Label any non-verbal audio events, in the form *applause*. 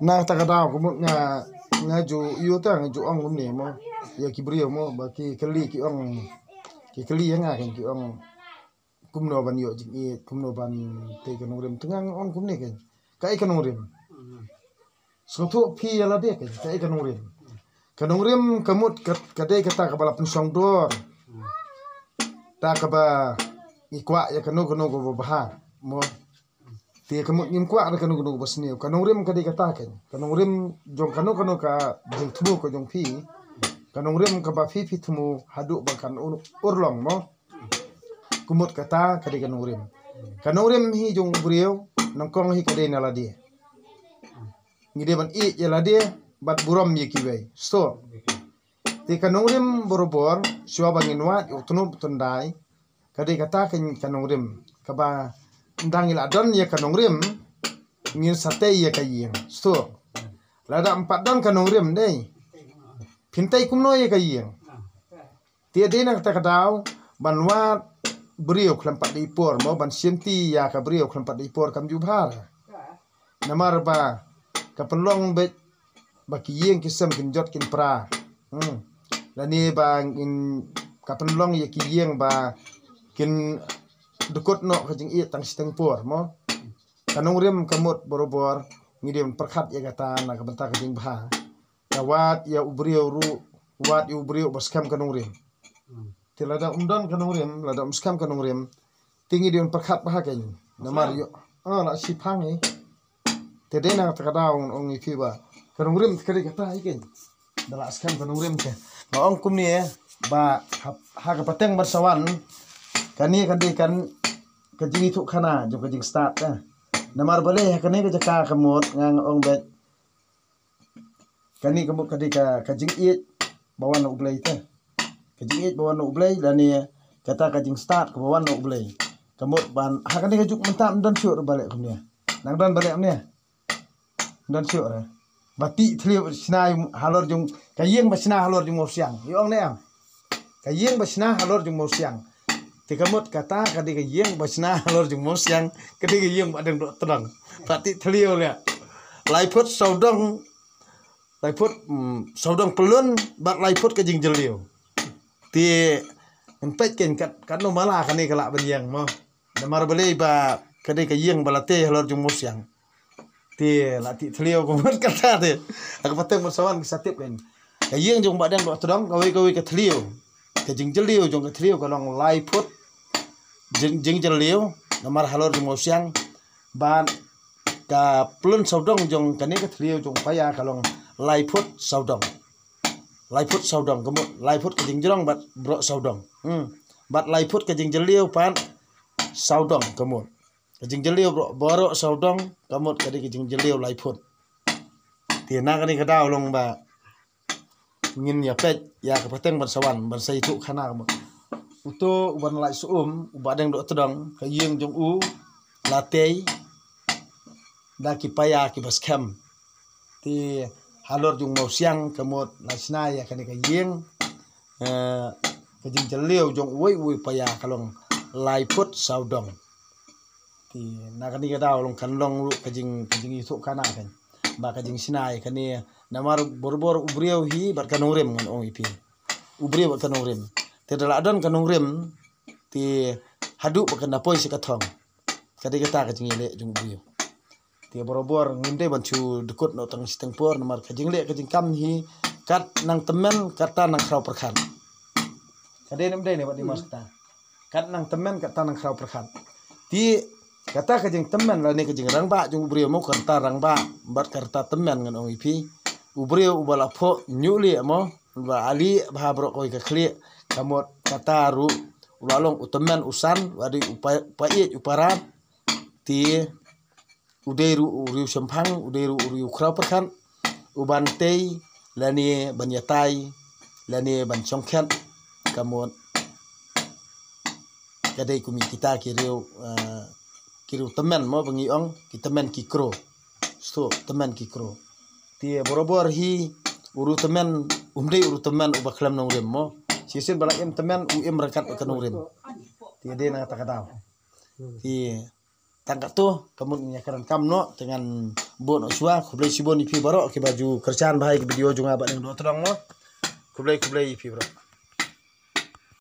na takada ko mo nga nga ju yu ta nga ju ang ne mo ya ki brio mo ba ki kali ki ang ki kali ya nga kan ki ang kum ban yo jing i kumno ban te kan ngorem tengang ang kum ne kan ka ikan ngorem so to pi ya la de kan ka ikan ngorem kan ngorem kamut ka de ka ta ka bala pun song dor ta ka ba ikwa ya kan no ko no ko ba mo te kamu nim kwa ar kanu kanu bas ni kanu rim kadi katakan ken kanu rim jong kanu kanu ka jing tumu ko jong pi kanu rim ka ba fi fi tumu hadu ba kan urlong mo kumut kata kadi kanu rim kanu rim hi jong buriau nangkong hi kadi nala dia ngide ban i yala dia bat buram ye kibai so te kanu rim borobor shwa banginwa yotunu tundai kadi katakan ken kanu rim kaba ba dangil adon ye nong rim ngi sate ye yim sto lada empat don nong rim dei pintai no ye kayin tia ka dau ban wa brio pat dei por mo ban ti ya ka brio pat dei por kam na namar ba pelong be yeng kisem sem kin pra hmm. lani ba in kapenlong ye yeng ba kin dukot no kajing iya tang siteng por mo kanung rem kemut borobor ngidim perkat ya kata na kabenta kajing bah kawat ya ubrio ru wat ya ubriyo baskam kanung rem tilada umdan kanung rem lada umskam kanung rem tinggi diun perkat bah kajing namar yo ah la si pangi tede na takada on on ikiba kanong rem kari kata ikin dalaskan kanong rem ke ba kum ni eh ba pateng bersawan kan kandi kan kajing itu kana jom kajing start dah eh. namar boleh kani kerja ka kemut ngang ong bet kan ni kemut kadi kajing it bawa nak ublay teh kajing it bawa nak ublay dan ni eh, kata kajing start ke bawa nak ublay kemut ban ha kan ni kajuk mentam dan syur balik kemnya eh. nang dan balik kemnya dan syur eh bati thliu sinai halor jung kayeng basina halor jung siang yong ne am kayeng basina halor jung siang tiga mut kata kadi kajiang bacna lor *laughs* jeng yang kadi kajiang pak deng terang, pati telio ya laiput saudong laiput mm, saudong pelun bak laiput kajing jelio ti empet ken kat kanu malah kani kelak berjang mo. Demar beli ba kadi kajiang balate lor jeng yang ti lati telio kumur *laughs* kata ti aku pateng bersawan kesatip kan kajiang jong pak deng terang, kawi kawi ke telio kajing jelio jong ke telio kalong laiput jeng jeliu nomor halor jeng siang ban ka plun saudong jong kani ke thriu jong paya kalong laifut saudong laifut saudong kamu laifut ke jeng jerong bat bro saudong hmm bat laifut ke jeng jeliu pan saudong kamu ke jeng jeliu bro boro saudong kamu kadi ke jeng jeliu laifut tina kani ke daulong ba ngin ya pet ya ka pateng ban sawan ban kamu uto uban lai suum ubadeng do tedang yeng jong u latei da ki paya ki kem ti halor jung mau siang kemot nasna ya ka ni ka yeng eh jing jeliu jong woi woi paya kalong lai put saudong ti na ni ka dau long kan long lu ka jing ka jing itu kana kan ba ka jing sinai ka ni namar borbor ubriau hi bat kanurem ngon ong ipi ubriau bat kanurem tidak ada kanung rim ti hadu na poi si kathong kadi kita lek jung buyu ti borobor nginde bancu dekut no tang siteng por nomar lek kajing kam hi kat nang temen kata nang krau perkan kadi nem dai ne di dimas ta kat nang temen kata nang krau perkan ti kata kajing temen la ne kajing rang ba jung brio mo karta rang ba bat karta temen ngan ong ipi ubriu ubala pho nyuli mo ba ali ba koi ka kamot kataru ulalong utemen usan wadi upaya upai upara ti udeiru uriu sempang udeiru uriu krapakan ubantei lani banyatai lani bancongken kamot kadai kumi kita kiriu eh, kiriu temen mo bengi ong ki temen ki kro sto temen ki kro ti borobor hi uru temen umdei uru temen ubaklam nongrem mo sisin bala im temen u im rekat kanurin ti de na kata ti tangkat tu kamun nyakaran kamno dengan bon oswa kublai sibon ipi baro ke baju kerjaan bahai ke video junga abang yang do terang mo kublai kublai ipi baru